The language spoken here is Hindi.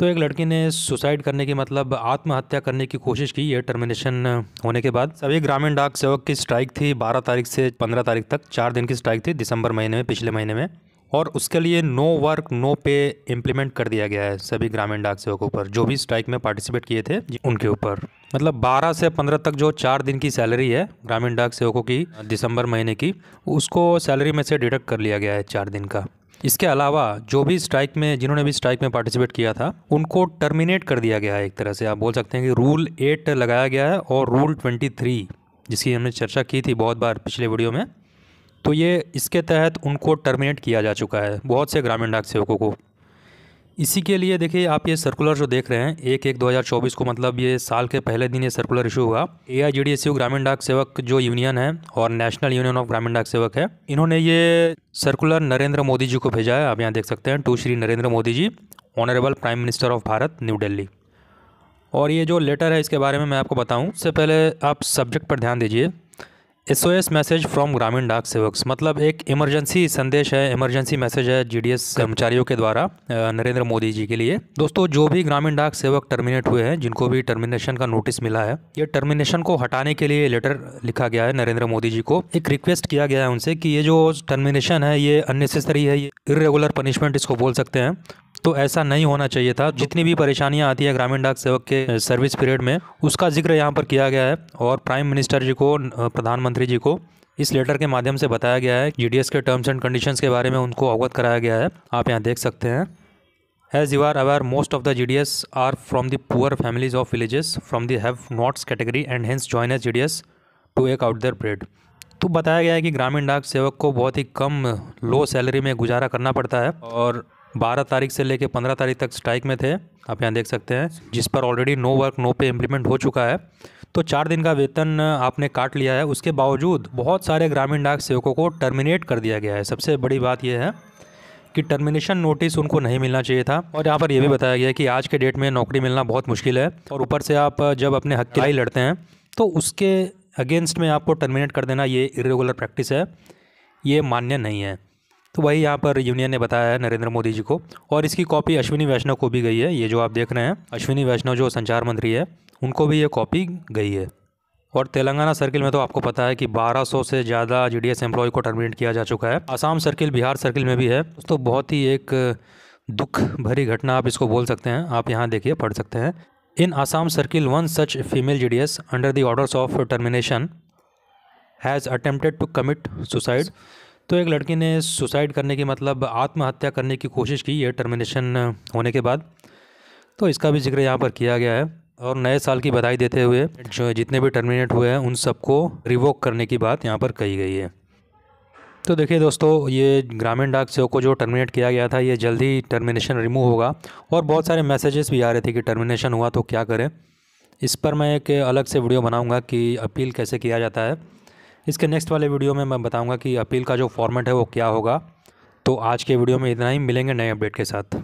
तो एक लड़की ने सुसाइड करने की मतलब आत्महत्या करने की कोशिश की है टर्मिनेशन होने के बाद सभी ग्रामीण डाक सेवक की स्ट्राइक थी बारह तारीख से पंद्रह तारीख तक चार दिन की स्ट्राइक थी दिसंबर महीने में पिछले महीने में और उसके लिए no work no pay implement कर दिया गया है सभी ग्रामीण डाक सेवकों पर जो भी स्ट्राइक में पार्टिसिपेट किए थे उनके ऊपर मतलब 12 से 15 तक जो चार दिन की सैलरी है ग्रामीण डाक सेवकों की दिसंबर महीने की उसको सैलरी में से डिडक्ट कर लिया गया है चार दिन का इसके अलावा जो भी स्ट्राइक में जिन्होंने भी स्ट्राइक में पार्टिसिपेट किया था उनको टर्मिनेट कर दिया गया है एक तरह से आप बोल सकते हैं कि रूल एट लगाया गया है और रूल ट्वेंटी थ्री जिसकी हमने चर्चा की थी बहुत बार पिछले वीडियो में तो ये इसके तहत उनको टर्मिनेट किया जा चुका है बहुत से ग्रामीण डाक सेवकों को इसी के लिए देखिए आप ये सर्कुलर जो देख रहे हैं एक एक 2024 को मतलब ये साल के पहले दिन ये सर्कुलर इशू हुआ ए आई ग्रामीण डाक सेवक जो यूनियन है और नेशनल यूनियन ऑफ ग्रामीण डाक सेवक है इन्होंने ये सर्कुलर नरेंद्र मोदी जी को भेजा है आप यहाँ देख सकते हैं to Shri Narendra Modi ji honourable prime minister of Bharat New Delhi और ये जो लेटर है इसके बारे में मैं आपको बताऊँ उससे पहले आप सब्जेक्ट पर ध्यान दीजिए S O S message from ग्रामीण डाक सेवक्स मतलब एक इमरजेंसी संदेश है इमरजेंसी मैसेज है जीडीएस कर्मचारियों के द्वारा नरेंद्र मोदी जी के लिए दोस्तों जो भी ग्रामीण डाक सेवक टर्मिनेट हुए हैं जिनको भी टर्मिनेशन का नोटिस मिला है ये टर्मिनेशन को हटाने के लिए लेटर लिखा गया है नरेंद्र मोदी जी को एक रिक्वेस्ट किया गया है उनसे कि ये जो टर्मिनेशन है ये अननेसेसरी है ये इरेगुलर पनिशमेंट इसको बोल सकते हैं तो ऐसा नहीं होना चाहिए था जितनी भी परेशानियां आती है ग्रामीण डाक सेवक के सर्विस पीरियड में उसका जिक्र यहाँ पर किया गया है और प्राइम मिनिस्टर जी को प्रधानमंत्री जी को इस लेटर के माध्यम से बताया गया है जी के टर्म्स एंड कंडीशन के बारे में उनको अवगत कराया गया है आप यहाँ देख सकते हैं as you are aware most of the G R from the poor families of villages from the have nots category and hence join as G to eke out their bread तो बताया गया है कि ग्रामीण डाक सेवक को बहुत ही कम लो सैलरी में गुजारा करना पड़ता है और बारह तारीख से लेकर पंद्रह तारीख तक स्ट्राइक में थे आप यहाँ देख सकते हैं जिस पर already no work no pay implement हो चुका है तो चार दिन का वेतन आपने काट लिया है उसके बावजूद बहुत सारे ग्रामीण डाक सेवकों को टर्मिनेट कर दिया गया है सबसे बड़ी बात यह है कि टर्मिनेशन नोटिस उनको नहीं मिलना चाहिए था और यहाँ पर यह भी बताया गया कि आज के डेट में नौकरी मिलना बहुत मुश्किल है और ऊपर से आप जब अपने हक के लिए लड़ते हैं तो उसके अगेंस्ट में आपको टर्मिनेट कर देना ये इरेगुलर प्रैक्टिस है ये मान्य नहीं है तो वही यहाँ पर यूनियन ने बताया है नरेंद्र मोदी जी को और इसकी कॉपी अश्विनी वैष्णव को भी गई है ये जो आप देख रहे हैं अश्विनी वैष्णव जो संचार मंत्री है उनको भी ये कॉपी गई है और तेलंगाना सर्किल में तो आपको पता है कि 1200 से ज़्यादा जी डी एस एम्प्लॉय को टर्मिनेट किया जा चुका है आसाम सर्किल बिहार सर्किल में भी है तो बहुत ही एक दुख भरी घटना आप इसको बोल सकते हैं आप यहाँ देखिए पढ़ सकते हैं in Assam circle one such female G D S under the orders of termination has attempted to commit suicide तो एक लड़की ने सुसाइड करने की मतलब आत्महत्या करने की कोशिश की है टर्मिनेशन होने के बाद तो इसका भी जिक्र यहाँ पर किया गया है और नए साल की बधाई देते हुए जो जितने भी टर्मिनेट हुए हैं उन सबको रिवोक करने की बात यहाँ पर कही गई है तो देखिए दोस्तों ये ग्रामीण डाक सेवक को जो टर्मिनेट किया गया था ये जल्दी टर्मिनेशन रिमूव होगा और बहुत सारे मैसेजेस भी आ रहे थे कि टर्मिनेशन हुआ तो क्या करें इस पर मैं एक अलग से वीडियो बनाऊंगा कि अपील कैसे किया जाता है इसके नेक्स्ट वाले वीडियो में मैं बताऊँगा कि अपील का जो फॉर्मेट है वो क्या होगा तो आज के वीडियो में इतना ही मिलेंगे नए अपडेट के साथ